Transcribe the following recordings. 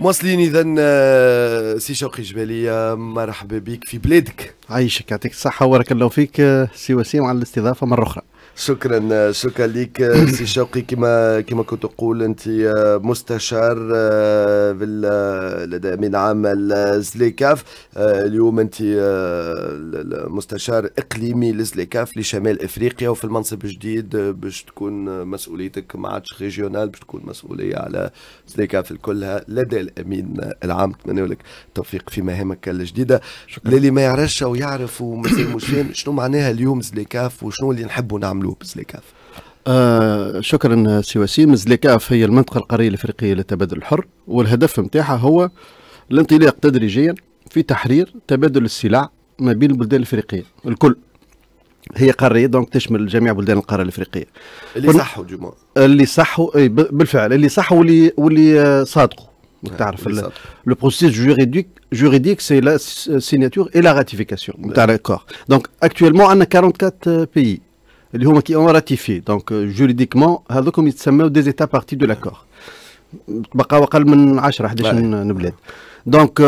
مواصلين اذا آه، سي شوقي جباليه مرحبا بك في بلادك عايشك يعطيك الصحه وبارك الله فيك آه، سي وسيم على الاستضافه مره اخرى شكرا شكرا لك سي شوقي كما كما كنت تقول انت مستشار آه، لدى من عام الزليكاف آه، اليوم انت آه، مستشار اقليمي لزليكاف لشمال افريقيا وفي المنصب الجديد باش تكون مسؤوليتك ما عادش ريجيونال باش تكون مسؤوليه على زليكاف الكلها لدى الامين العام نتمنى لك التوفيق في مهامك الجديده للي ما يعرفش او يعرف ومازال مش فاهم شنو معناها اليوم زليكاف وشنو اللي نحبوا نعملوا يقولوا بزليكاف آه شكرا سي وسيم زليكاف هي المنطقة القارية الإفريقية للتبادل الحر والهدف نتاعها هو الانطلاق تدريجيا في تحرير تبادل السلع ما بين البلدان الإفريقية الكل هي قاريه دونك تشمل جميع بلدان القاره الافريقيه اللي صحوا جمع اللي صحوا اي بالفعل اللي صحوا واللي واللي آه، صادقوا يعني تعرف لو بروسيس جوريديك جوريديك سي لا سيناتور اي لا راتيفيكاسيون نتاع لاكور دونك اكtuellement عندنا 44 بيي اللي هما كي اون راتيفي دونك جوريديكمون هذوكم يتسموا دي زيتا بارتي دو لاكور بقى اقل من 10 11 بلاد دونك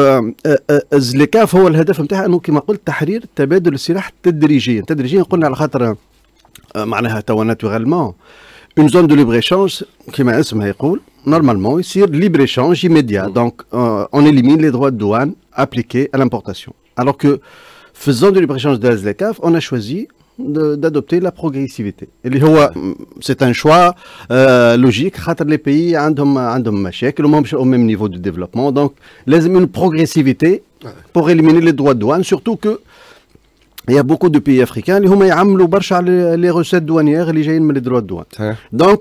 الزليكاف هو الهدف نتاعها انه كما قلت تحرير تبادل السلاح تدريجيا تدريجيا قلنا على خاطر آه، معناها توا ناتورالمون اون زون دو ليبر ايشونج كما اسمها يقول نورمالمون يصير ليبر ايشونج ايميديا دونك اون اليمين لي دوا دوان ابليكي ا لامبورتاسيون الوغ كو في الزون دو ليبر ايشونج دو الزليكاف اون on d'adopter la progressivité c'est un choix euh, logique les pays ont عندهم au même niveau de développement donc لازم une progressivité pour éliminer les droits de douane surtout que il y a beaucoup de pays africains qui ont les recettes douanières اللي les droits de douane donc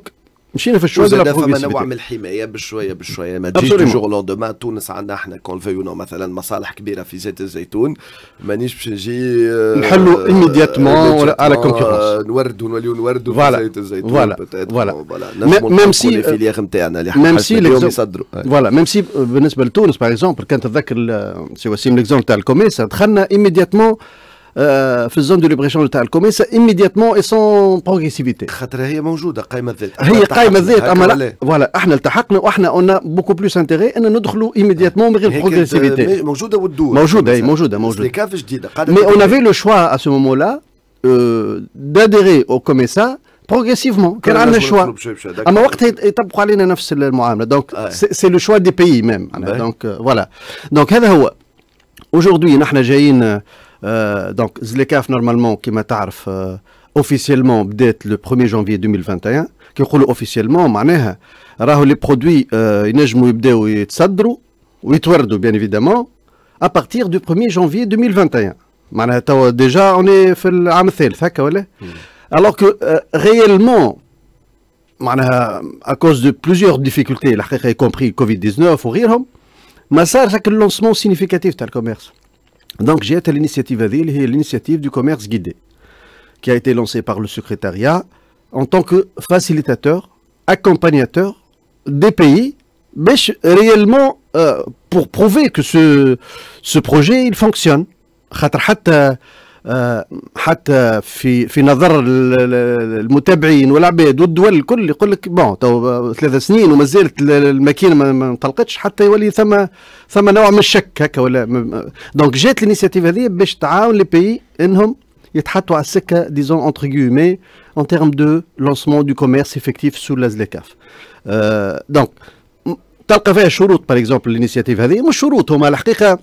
مشينا في الشوز زاد فما نوع من الحمايه بشويه بشويه ما تجيش جور لوندوما تونس عندنا احنا كون فيو مثلا مصالح كبيره في زيت الزيتون مانيش باش نجي آه، نحلوا آه، ايميدياتمون على كونكيرونس آه، نوردوا نوليو نوردوا في زيت الزيتون فوالا فوالا ميم سي الفيليير نتاعنا اللي في اليوم يصدروا فوالا ميم سي بالنسبه لتونس باغ اكزومبل كان تتذكر سي وسيم ليكزومبل تاع الكوميسا دخلنا ايميدياتمون آه، في الزون دو ليبريشون تاع الكوميسا ايميدياتمون اي سون بروغريسيفيتي خاطر هي موجوده قائمه ذات هي قائمه ذات اما لا فوالا احنا التحقنا واحنا اون بوكو بلوس انتيغي ان ندخلوا ايميدياتمون من غير بروغريسيفيتي موجوده والدول موجوده اي موجوده موجوده كاف جديده مي اون افي لو شوا ا سو مومون لا d'adhérer او كوميسا بروغريسيفمون كان عندنا شوا اما وقتها يطبقوا علينا نفس المعامله دونك سي لو شوا دي بيي ميم دونك فوالا دونك هذا هو Aujourd'hui, نحن جايين Euh, donc, Zlekaf, normalement, qui m'a tarif euh, officiellement, date le 1er janvier 2021, qui roule officiellement, que les produits, ils euh, n'ont se bien évidemment, à partir du 1er janvier 2021. que déjà, on est hmm. Alors que euh, réellement, à cause de plusieurs difficultés, y compris Covid-19 ou rire, ça, c'est un lancement significatif, tel commerce. Donc j'ai l'initiative Adil, l'initiative du commerce guidé, qui a été lancée par le secrétariat en tant que facilitateur, accompagnateur des pays, mais réellement euh, pour prouver que ce, ce projet il fonctionne. آه، حتى في في نظر المتابعين والعباد والدول الكل يقول لك بون تو ثلاث سنين وما زالت الماكينه ما انطلقتش حتى يولي ثم ثم نوع من الشك هكا ولا دونك جات الانيسيتيف هذه باش تعاون لي بيي انهم يتحطوا على السكه ديزون اونتر غيومي اون تيرم دو لونسمون دو كوميرس افكتيف سو لازليكاف دونك تلقى فيها شروط باغ اكزومبل الانيسيتيف هذه مش شروط هما الحقيقه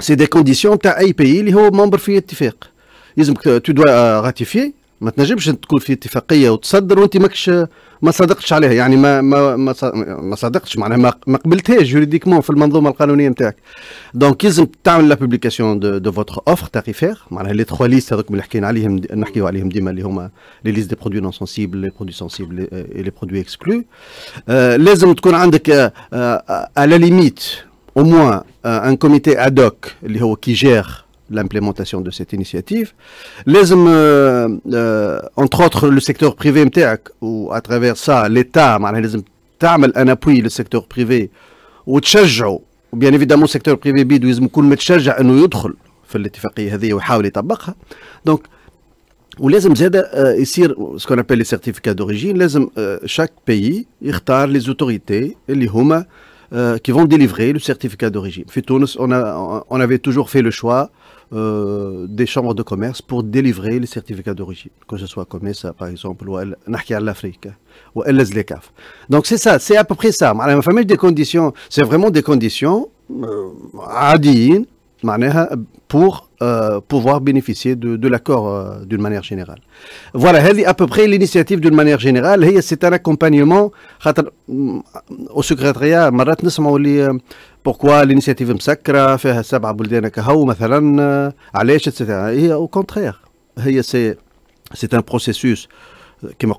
سي دي كونديسيون تاع اي بيي اللي هو ممبر في اتفاق لازمك تو دوا راتيفي ما تنجمش تكون في اتفاقيه وتصدر وانت ماكش ما صدقتش عليها يعني ما ما ما صدقتش معناها ما, ما قبلتهاش جوريديكمون في المنظومه القانونيه نتاعك دونك لازم تعمل لا بوبليكاسيون دو, دو فوتر اوفر تاريفير معناها لي تخوا ليست هذوك اللي حكينا عليهم نحكيو عليهم ديما اللي هما لي ليست دي برودوي نون سونسيبل لي برودوي سونسيبل لي برودوي اكسكلو لازم تكون عندك على euh, ليميت euh, au moins euh, un comité ad hoc qui gère l'implémentation de cette initiative. Euh, euh, entre autres, le secteur privé ou à travers ça, l'État, un appui le secteur privé, ou bien évidemment secteur privé donc, e ce qu'on appelle les certificats d'origine, e chaque pays, il les autorités, euh, qui vont délivrer le certificat d'origine. Tunis, on, on avait toujours fait le choix euh, des chambres de commerce pour délivrer les certificats d'origine, que ce soit comme par exemple, ou l'Afrique, ou l'Azlekaf. Donc c'est ça, c'est à peu près ça. Ma famille, des conditions, c'est vraiment des conditions euh, pour euh, pouvoir bénéficier de, l'accord euh, d'une manière générale. Voilà, à peu près l'initiative d'une manière générale. C'est un accompagnement mm, au secrétariat. Euh, pourquoi l'initiative Msakra فيها بلدان كهو مثلا etc. au contraire, c'est un processus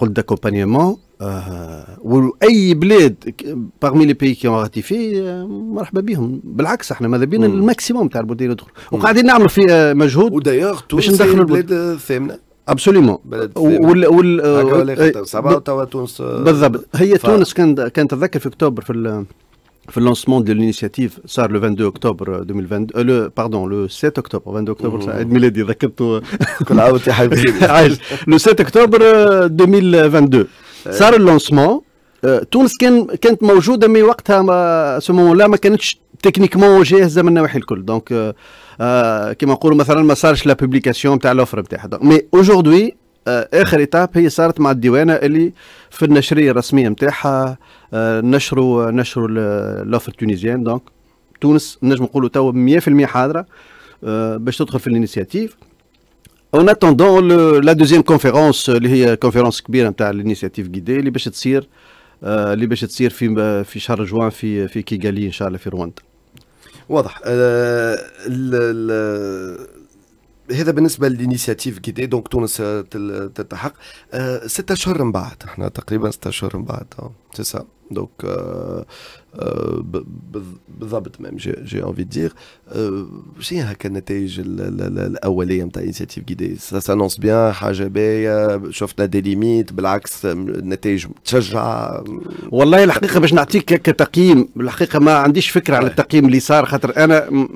d'accompagnement آه واي بلاد باغمي لي بيي كي اون راتيفي مرحبا بهم بالعكس احنا ماذا بينا الماكسيموم تاع البلدان ندخل وقاعدين نعملوا في آه، مجهود ودايوغ تونس ندخلوا البلاد الثامنه ابسوليمون وال وال سبعه توا تونس بالضبط هي ف... تونس كانت كانت تذكر في اكتوبر في ال... في اللونسمون دو لينيشيتيف صار لو 22 اكتوبر 2022 لو باردون لو 7 اكتوبر 22 اكتوبر عيد ميلادي ذكرته كل عام يا حبيبي عايش لو 7 اكتوبر 2022 صار اللونسمون أه، تونس كان كانت موجوده مي وقتها ما سو لا ما كانتش تكنيكمون جاهزه من النواحي الكل دونك آه, أه، كما نقولوا مثلا ما صارش لا بوبليكاسيون تاع لوفر نتاعها مي اوجوردي آه اخر ايتاب هي صارت مع الديوانه اللي في النشريه الرسميه نتاعها آه نشروا نشروا لوفر تونيزيان دونك تونس نجم نقولوا توا 100% حاضره آه باش تدخل في الانيسياتيف اون اتوندون لا دوزيام كونفيرونس اللي هي كونفيرونس كبيره نتاع الانيسياتيف غيدي اللي باش تصير اللي باش تصير في في شهر جوان في في كيغالي ان شاء الله في رواندا واضح هذا بالنسبه للانيشيتيف كي دونك تونس تلتحق آه، ستة اشهر من بعد احنا تقريبا ستة اشهر من بعد آه، سي دونك آه، بالضبط ميم جي, جي انفي دير شنو هكا النتائج الاوليه نتاع انيشيتيف كي سانونس بيان حاجه باهيه شفنا دي ليميت بالعكس النتائج تشجع والله الحقيقه باش نعطيك كتقييم الحقيقه ما عنديش فكره على التقييم اللي صار خاطر انا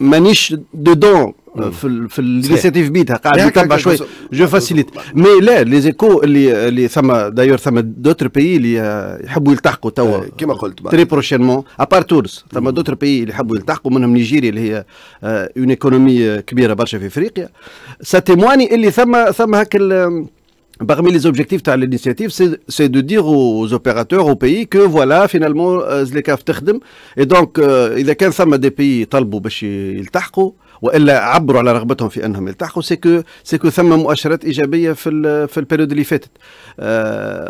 مانيش دودون في في الانيسياتيف بيتها قاعد يتبع شويه جو فاسيليت مي لا لي زيكو اللي اللي ثما دايور ثما دوتر بيي اللي euh, يحبوا يلتحقوا توا euh, كما قلت تري بروشينمون ابار تورس ثما دوتر بيي اللي يحبوا يلتحقوا منهم نيجيريا اللي هي اون euh, ايكونومي كبيره برشا في افريقيا سا تيمواني اللي ثما ثما هاك Parmi les objectifs de l'initiative, c'est de dire aux opérateurs, aux pays, que voilà, finalement, les CAF et donc, il y a des pays qui ont والا عبروا على رغبتهم في انهم يلتحقوا سيكو سيكو ثم مؤشرات ايجابيه في الـ في البيريود اللي فاتت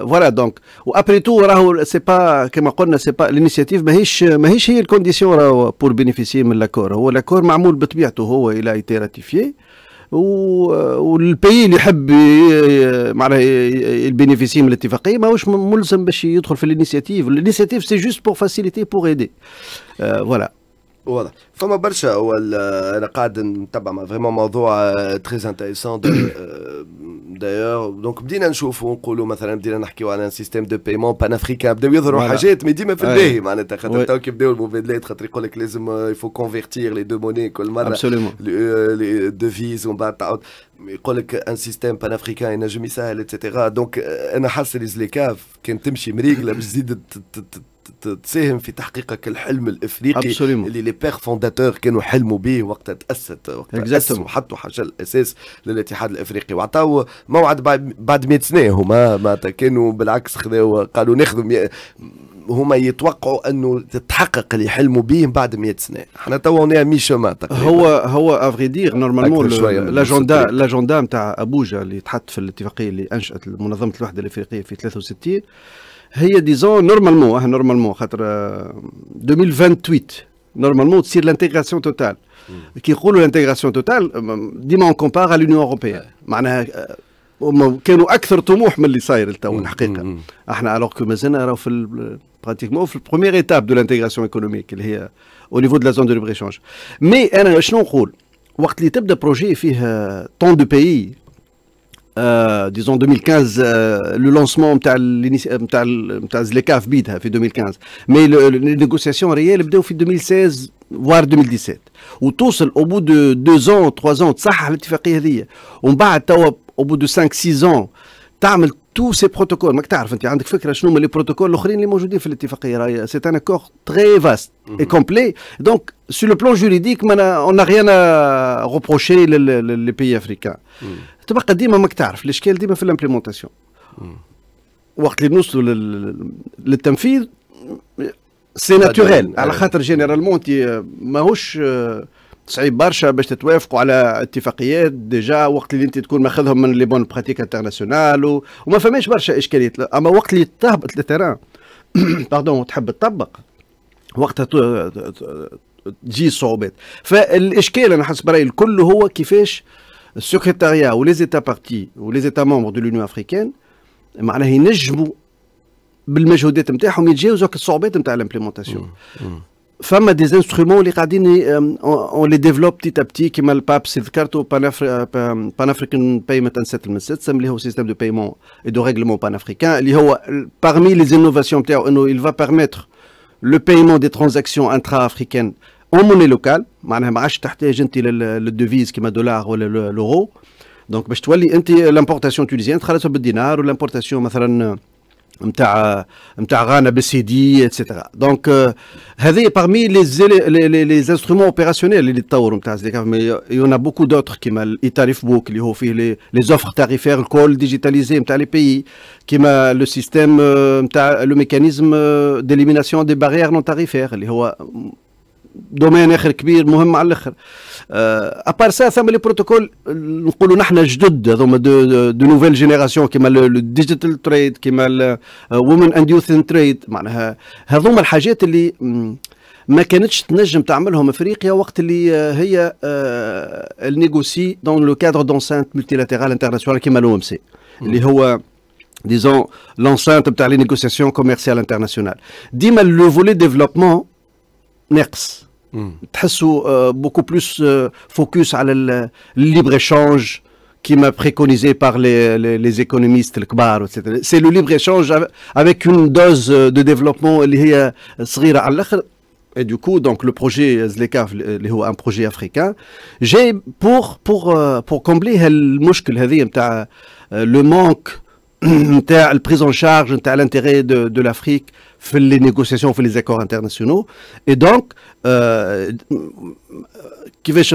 فوالا دونك وابري تو راهو سي با كما قلنا سي با الانيسياتيف ماهيش ماهيش هي الكونديسيون راهو بور بينيفيسي من لاكور هو لاكور معمول بطبيعته هو الى ايتي راتيفيي والبي اللي يحب معناها البينيفيسي من الاتفاقيه ماهوش ملزم باش يدخل في الانيسياتيف الانيسياتيف سي جوست بور فاسيليتي بور ايدي فوالا واضح فما برشا هو آه، انا قاعد نتبع فريمون موضوع تري انتريسون دايور دونك بدينا نشوفوا ونقولوا مثلا بدينا نحكيوا على سيستيم دو بيمون بان افريكان بداو يظهروا حاجات مي ديما في الباهي معناتها خاطر تو كي بداو المبادلات خاطر يقول لك لازم يفو كونفيرتير لي دو موني كل مره لي ديفيز آه، ومن بعد تعاود يقول لك ان سيستيم بان افريكان ينجم يسهل اتسيتيرا آه، دونك انا حاسس لي زليكاف كان تمشي مريقله باش تزيد تساهم في تحقيقك الحلم الافريقي Absolument. اللي لي بير فونداتور كانوا حلموا به وقت تاسست وقت تاسسوا وحطوا حاجه الاساس للاتحاد الافريقي وعطاو موعد بعد 100 سنه هما معناتها كانوا بالعكس خذوا قالوا ناخذوا هما يتوقعوا انه تتحقق اللي حلموا به بعد 100 سنه احنا تو هنا مي شوما هو هو افغيدير نورمالمون لاجندا لاجندا نتاع ابوجا اللي تحط في الاتفاقيه اللي انشات منظمه الوحده الافريقيه في 63 هي ديزون نورمالمون اه نورمالمون خاطر 2028 آه، نورمالمون تصير لانتيغراسيون توتال كي يقولوا لانتيغراسيون توتال ديما اون كومبار على لونيون اوروبيان معناها آه، كانوا اكثر طموح من اللي صاير لتوا الحقيقه احنا الوغ كو مازلنا راهو في براتيكمون في البروميير ايتاب دو لانتيغراسيون ايكونوميك اللي هي او نيفو دو لا زون دو ليبر شونج مي انا شنو نقول وقت اللي تبدا بروجي فيه طون دو بيي disons 2015 le lancement de l'initiative de BID 2015 mais les négociations réelles ont fait 2016 voire 2017 où tous au bout de deux ans trois ans ça a fait on bat au bout de cinq six ans tous ces protocoles, c'est un accord très vaste et complet. Donc, sur le plan juridique, on n'a rien à reprocher les pays africains. تبقى ديما ماك تعرف الاشكال ديما في الامبليمونتاسيون وقت اللي نوصلوا لل... للتنفيذ سي ناتوريل على خاطر جينيرالمون انت ماهوش آه، صعيب برشا باش تتوافقوا على اتفاقيات ديجا وقت اللي انت تكون ماخذهم من لي بون براتيك انترناسيونال و... وما فماش برشا اشكاليات اما وقت اللي تهبط للتيران باردون وتحب تطبق وقتها تجي الصعوبات فالاشكال انا حسب رايي الكل هو كيفاش آه secrétariat ou les États partis ou les États membres de l'Union africaine, l'implémentation. Mm, mm. Femme a des instruments, euh, on les développe petit à petit, comme le pape carte euh, le système de paiement et de règlement panafricain. Euh, parmi les innovations, il va permettre le paiement des transactions intra-africaines اون لوكال معناها ما عادش تحتاج انت للدوفيز كيما دولار ولا لورو دونك باش تولي انت لامبورتاسيون تونيزيان تخلصها بالدينار والامبورتاسيون مثلا نتاع نتاع غانا بالسيدي اتسيتيرا دونك هذه parmi لي لي انسترومون اوبيراسيونيل اللي تطوروا نتاع زيكا مي يونا بوكو دوتر كيما الايتاريف بوك اللي هو فيه لي لي زوفر تاريفير الكل ديجيتاليزي نتاع لي بيي كيما لو سيستيم نتاع لو ميكانيزم ديليميناسيون دي باريير نون تاريفير اللي هو دومين اخر كبير مهم على الاخر ابار آه، سا ثم لي بروتوكول نقولوا نحن جدد هذوما دو, دو نوفيل جينيراسيون كيما لو ديجيتال تريد كيما وومن اند يوث تريد معناها هذوما الحاجات اللي ما كانتش تنجم تعملهم افريقيا وقت اللي آه، هي النيغوسي دون لو كادر دونسانت لاتيرال انترناسيونال كيما لو ام سي اللي هو ديزون لونسانت تاع لي نيغوسياسيون كوميرسيال انترناسيونال ديما لو فولي ديفلوبمون beaucoup beaucoup plus focus sur le libre échange qui m'a préconisé par les, économistes les économistes etc. C'est le libre échange avec une dose de développement اللي هي et du coup donc le projet Zlekaf un projet africain j'ai pour combler le manque de prise en charge l'intérêt de l'Afrique في لي نيغوسياسيون في لي زاكور انترناسيونو اي دونك كيفاش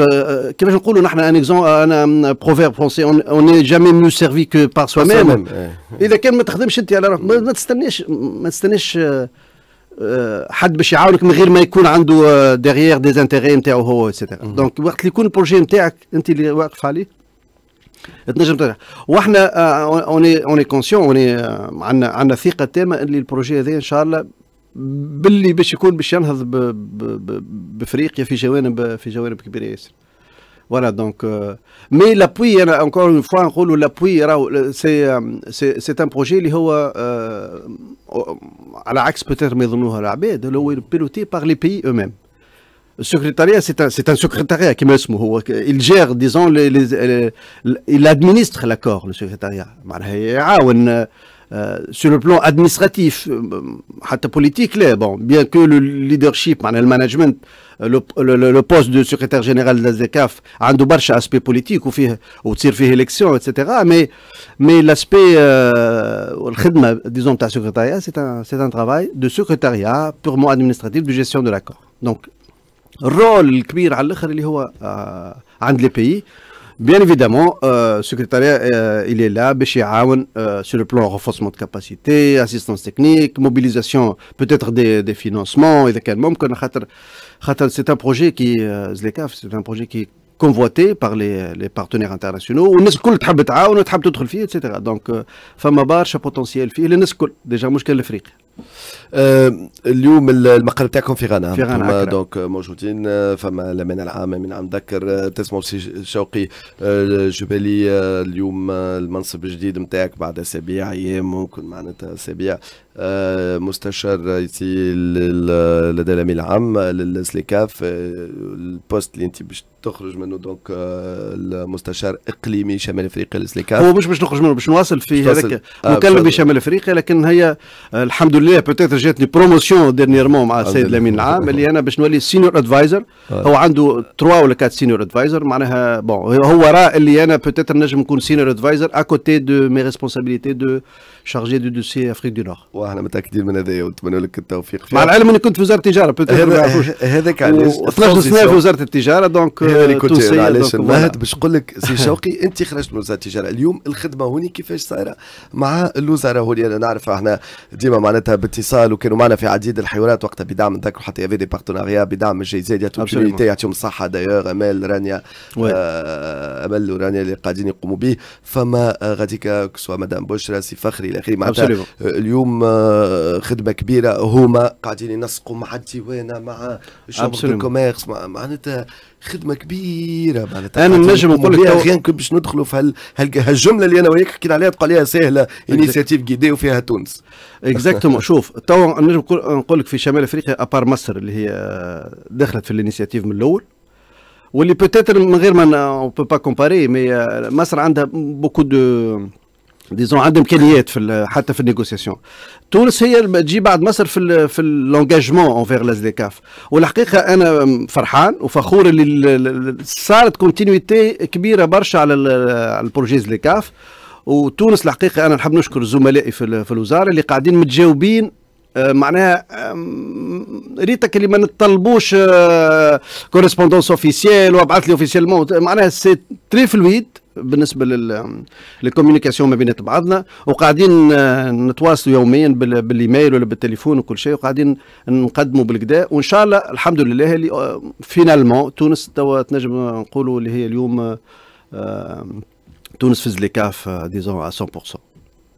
كيفاش نقولوا نحن ان اكزوم انا بروفير فرونسي اون اي جامي ميو سيرفي كو بار سوا ميم اذا كان ما تخدمش انت على روحك ما تستناش ما تستناش آه، آه، حد باش يعاونك من غير ما يكون عنده ديغيير آه، زانتيغي نتاعو هو اكسيتيرا دونك وقت اللي يكون البروجي نتاعك انت اللي واقف عليه تنجم تنجح واحنا اوني اوني كونسيون اوني عندنا عندنا ثقه تامه اللي البروجي هذا ان شاء الله باللي باش يكون باش ينهض بافريقيا في جوانب في جوانب كبيره ياسر فوالا دونك مي لابوي انا انكور اون فوا نقولوا لابوي راهو سي سي ان بروجي اللي هو آه، على عكس بوتيتر ما يظنوها العباد اللي هو بيلوتي باغ لي بي او ميم secrétariat, c'est un, c'est un secrétariat qui Il gère, disons, les, il administre l'accord, le secrétariat. Euh, sur le plan administratif, euh, politique, là, bon, bien que le leadership, le management, le, poste de secrétaire général de la ZECAF a un aspect politique, ou fait élection, etc. Mais, mais l'aspect, euh, disons, de secrétariat, c'est un, c'est un travail de secrétariat purement administratif de gestion de l'accord. Donc, الرول الكبير على الاخر اللي هو آه، عند لي بيي بيان ايفيدامون السكرتاريا آه، آه، الي لا باش يعاون سور لو بلان رونفورسمون دو كاباسيتي اسيستونس تكنيك موبيليزاسيون بوتيتر دي دي فينانسمون اذا كان ممكن خاطر خاطر سي ان بروجي كي زليكاف سي ان بروجي كي convoité par les, les partenaires internationaux والناس الكل تحب تعاون وتحب تدخل فيه اتسيتيرا دونك فما برشا بوتنسيال فيه للناس الكل ديجا مشكل الافريقيا آه، اليوم المقر تاعكم في غانا في غانا دونك موجودين آه، فما الامانه العام من عم ذكر آه، تسمو شوقي الجبلي اليوم المنصب الجديد نتاعك بعد اسابيع ايام ممكن معناتها اسابيع آه، مستشار ايتي لدى الامين العام للسليكاف آه، البوست اللي انت باش تخرج منه دونك آه، المستشار اقليمي شمال افريقيا للسليكاف هو مش باش نخرج منه باش نواصل في هذاك مكلمه بشمال افريقيا لكن هي الحمد لله بوتيتر جاتني بروموسيون ديرنييرمون مع السيد الامين العام اللي انا باش نولي سينيور ادفايزر هو عنده تروا ولا كات سينيور ادفايزر معناها بون هو راه اللي انا بوتيتر نجم نكون سينيور ادفايزر اكوتي دو مي ريسبونسابيليتي دو شارجي دو دوسي افريك دو نور احنا متاكدين من هذايا ونتمنى لك التوفيق فيها. مع العلم اني كنت في وزاره التجاره هذاك علاش 12 سنه في وزاره التجاره دونك هذا اللي euh, كنت علاش نهض باش نقول لك سي شوقي انت خرجت من وزاره التجاره اليوم الخدمه هوني كيفاش صايره مع الوزاره هوني انا نعرف احنا ديما معناتها باتصال وكانوا معنا في عديد الحوارات وقتها بدعم نذكروا حتى في دي بارتناريا بدعم زيد يعطيهم الصحه دايوغ امال رانيا آه، امال ورانيا اللي قاعدين يقوموا به فما آه، غاديك سوا مدام بشرى سي فخري الى اخره معناتها اليوم آه، خدمه كبيره هما قاعدين ينسقوا مع الديوانه مع شومبر كوميرس معناتها خدمه كبيره معناتها انا نجم نقول لك غير باش ندخلوا في هال... هال... هالجمله اللي انا وياك حكينا عليها تقول عليها سهله انيسيتيف كيدي وفيها تونس اكزاكتومون شوف تو نجم نقول لك في شمال افريقيا ابار مصر اللي هي دخلت في الانيسيتيف من الاول واللي بوتيتر من غير ما اون بو با كومباري مي مصر عندها بوكو دو ديزون عندهم امكانيات في حتى في النيغوسياسيون تونس هي تجي بعد مصر في في لونجاجمون دي كاف والحقيقه انا فرحان وفخور اللي صارت كونتينيتي كبيره برشا على البروجيز لي كاف وتونس الحقيقه انا نحب نشكر زملائي في, في الوزاره اللي قاعدين متجاوبين معناها ريتك اللي ما نطلبوش كورسبوندونس اوفيسيال وابعث لي اوفيسيال معناها سي تري فلويد بالنسبه للكوميونيكاسيون ما بين بعضنا وقاعدين آه، نتواصلوا يوميا بالايميل ولا بالتليفون وكل شيء وقاعدين نقدموا بالكدا وان شاء الله الحمد لله اللي آه، فينالمون تونس توا تنجم نقولوا اللي هي اليوم آه، تونس في زليكاف ديزون 100%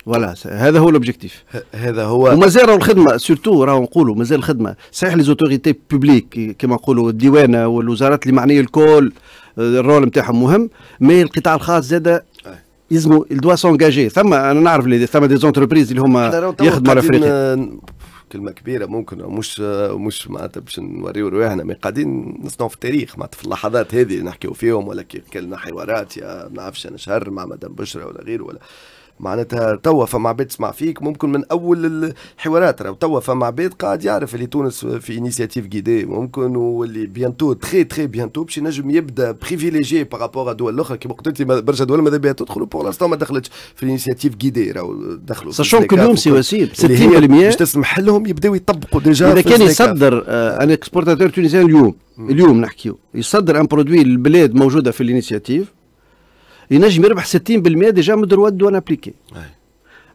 فوالا هذا هو لوبجيكتيف هذا هو ومازال الخدمه سورتو راهو نقولوا مازال الخدمه صحيح لي زوتوريتي بوبليك كما نقولوا الديوانه والوزارات اللي معنيه الكل الرول نتاعهم مهم مي القطاع الخاص زاد يلزموا دوا سونجاجي ثم انا نعرف اللي ثم دي زونتربريز اللي هما يخدموا على افريقيا آه، كلمه كبيره ممكن مش آه، مش معناتها باش نوريو رواحنا مي قاعدين نصنعوا في التاريخ معناتها في اللحظات هذه نحكيو فيهم ولا كي حوارات يا ما نعرفش انا شهر مع مدام بشرى ولا غيره ولا معناتها توا فما عباد تسمع فيك ممكن من اول الحوارات راه توا فما عباد قاعد يعرف اللي تونس في انيسياتيف كيدي ممكن واللي بيانتو تخي تخي بيانتو باش ينجم يبدا بريفيليجي بارابور دول الاخرى كيما قلت لي برشا دول ماذا بها تدخل بور لاستون ما دخلتش في الانيسياتيف كيدي راه دخلوا ساشون كو يوم سي وسيم 60% باش تسمح لهم يبداو يطبقوا ديجا اذا كان يصدر ان اكسبورتاتور تونسي اليوم اليوم نحكيو يصدر ان برودوي للبلاد موجوده في الانيسياتيف ينجم يربح 60% ديجا من دروات دوان ابليكي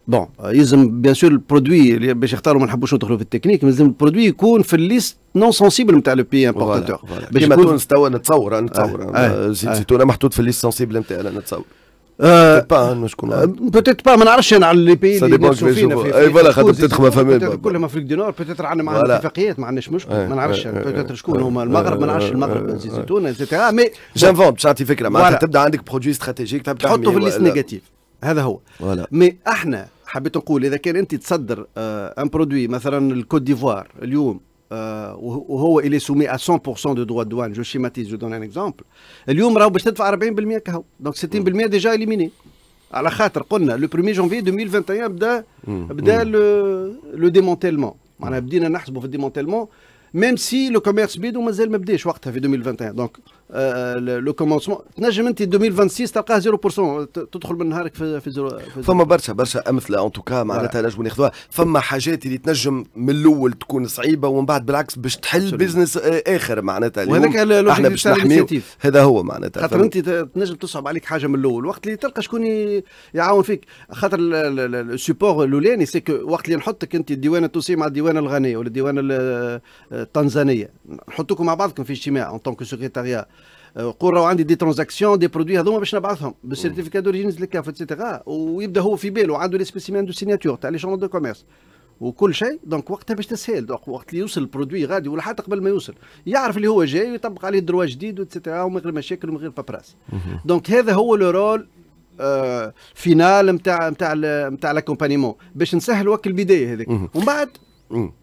بون يلزم بيان سور البرودوي باش يختاروا ما نحبوش ندخلوا في التكنيك لازم البرودوي يكون في الليست نون سونسيبل نتاع لو بي امبورتاتور كيما تونس توا نتصور نتصور زيت زيتونه محطوط في الليست سونسيبل نتاعنا نتصور آه با با ما نعرفش انا على لي بي اللي فينا في اي eh, فوالا خاطر بوتيتر فما كلهم افريك دي نور بوتيتر عندنا معنا اتفاقيات ما عندناش مشكل ما نعرفش بوتيتر شكون هما المغرب ما نعرفش المغرب تونس مي فون باش نعطي فكره معناتها تبدا عندك برودوي استراتيجيك تحطه في الليست نيجاتيف هذا هو مي احنا حبيت نقول اذا كان انت تصدر ان آه، برودوي مثلا الكوت ديفوار اليوم Euh, où, il est soumis à 100% de droits de douane. Je schématise, je donne un exemple. Donc c'est mm. déjà éliminé. À la le 1er janvier 2021, il mmh. le, le démantèlement. Même si le commerce est en 2021. Donc, لو آه، كومونسمون آه، تنجم انت 2026 تلقاه 0% تدخل من نهارك في في, زيرو فما برشا برشا امثله اون توكا معناتها نعم. نجموا ناخذوها فما حاجات اللي تنجم من الاول تكون صعيبه ومن بعد بالعكس باش تحل بيزنس آه، اخر معناتها وهذاك احنا باش هذا هو معناتها خاطر انت تنجم تصعب عليك حاجه من الاول وقت اللي تلقى شكون يعاون فيك خاطر السيبور الاولاني سي وقت اللي نحطك انت الديوان التونسي مع الديوان الغنيه ولا الديوان التنزانيه نحطوكم مع بعضكم في اجتماع اون تونك سكرتاريا آه، قول راهو عندي دي ترانزاكسيون دي برودوي هذوما باش نبعثهم بالسيرتيفيكا دوريجين الكاف اتسيتيرا ويبدا هو في باله عنده لي سبيسيمان دو سيناتور تاع لي شامبر دو كوميرس وكل شيء دونك وقتها باش تسهل دونك وقت اللي يوصل البرودوي غادي ولا حتى قبل ما يوصل يعرف اللي هو جاي ويطبق عليه دروا جديد وتسيتيرا ومن غير مشاكل ومن غير بابراس دونك هذا هو لو رول فينال نتاع نتاع نتاع لاكومبانيمون باش نسهل وقت البدايه هذيك ومن بعد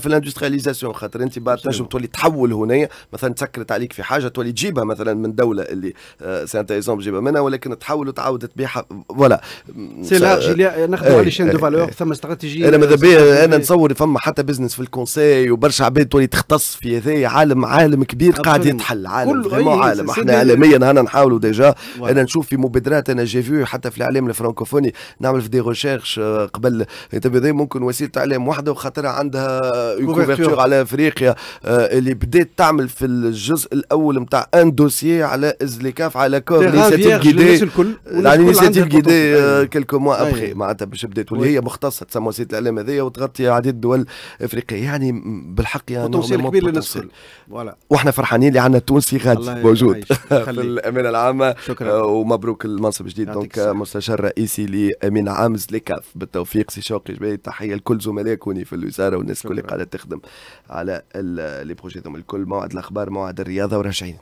في الاندستريزاسيون خاطر انت بعد تنجم تولي تحول هنا مثلا تسكرت عليك في حاجه تولي تجيبها مثلا من دوله اللي آه، سي انتيزون تجيبها منها ولكن تحول وتعاود تبيعها فوالا سي لارجي نخدموا إيه، على شين دو فالور ثم استراتيجيه انا ماذا بيا انا نصور فما حتى بزنس في الكونسي وبرشا عباد تولي تختص في هذايا عالم عالم كبير قاعد يتحل عالم فريمون عالم احنا عالميا هنا نحاولوا ديجا انا نشوف في مبادرات انا جي فيو حتى في الاعلام الفرنكوفوني نعمل في دي ريشيرش آه، قبل انت ممكن وسيله اعلام واحده وخاطرها عندها كوفرتور على افريقيا اللي بدات تعمل في الجزء الاول نتاع ان دوسيي على ازليكاف على كور لينيسياتيف جيدي كيلكو موا ابخي معناتها باش بدات واللي هي مختصه تسمى وسيله الاعلام هذيا وتغطي عديد دول الافريقيه يعني بالحق يعني بوتنسيال كبير للناس واحنا فرحانين اللي عندنا تونسي غادي موجود في الامانه العامه شكرا آه، ومبروك المنصب الجديد دونك مستشار رئيسي لامين عام زليكاف بالتوفيق سي شوقي جبالي تحيه لكل زملائك في الوزاره والناس الكل قاعده تخدم على لي بروجي الكل موعد الاخبار موعد الرياضه وراجعين